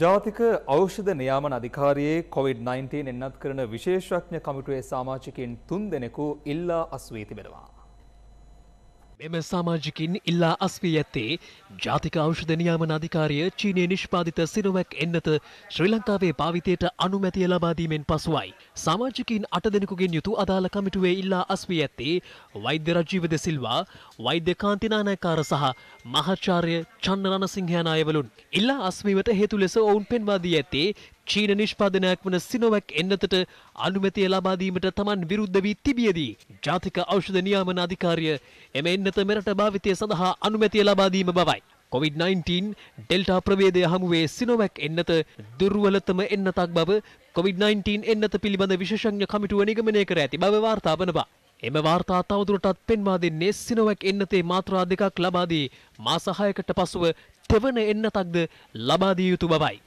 ජාතික ඖෂධ නියාමන අධිකාරියේ COVID-19 එන්නත් කරන විශේෂඥ කමිටුවේ සාමාජිකයින් තුන් දෙනෙකු ඉල්ලා අස්වී තිබෙනවා. මෙම සාමාජිකින් ඉල්ලා අස්වී ඇත්තේ ජාතික ඖෂධ නියාමන අධිකාරිය චීනය නිෂ්පාදිත සිනොවැක් එන්නත ශ්‍රී ලංකාවේ භාවිතයට අනුමැතිය ලබාදීමෙන් පසුවයි. සාමාජිකින් අට දෙනෙකුගෙන් යුතු අදාළ කමිටුවේ ඉල්ලා අස්වී ඇත්තේ වෛද්‍ය රජීවද සිල්වා වෛද්‍ය කාන්තිනානයකාර සහ මහාචාර්ය චන්න රණසිංහයන අයවලුන්. ඉල්ලා අස්වීමට හේතු ලෙස ඔවුන් පෙන්වාදී ඇත්තේ චීන නිෂ්පාදනයක් වන සිනොවැක් එන්නතට අනුමැතිය ලබාදීමට තමන් විරුද්ධ වී තිබියදී ජාතික ඖෂධ නියාමන අධිකාරිය එම එන්නත මෙරට භාවිතය සඳහා අනුමැතිය ලබාදීම බවයි. COVID-19 ඩෙල්ටා ප්‍රවේදය හමුවේ සිනොවැක් එන්නත දුර්වලතම එන්නතක් බව COVID-19 එන්නත පිළිබඳ විශෂඥ කමිටුව නිගමනය කර ඇති බව වාර්තා වනවා. එම වාර්තා තවදුරටත් පෙන්වා දෙන්නේ සිනොවැක් එන්නතේ මාත්‍රා දෙකක් ලබාදී මාස 6කට පසුව තෙවන එන්නතක්ද ලබා දිය යුතු බවයි.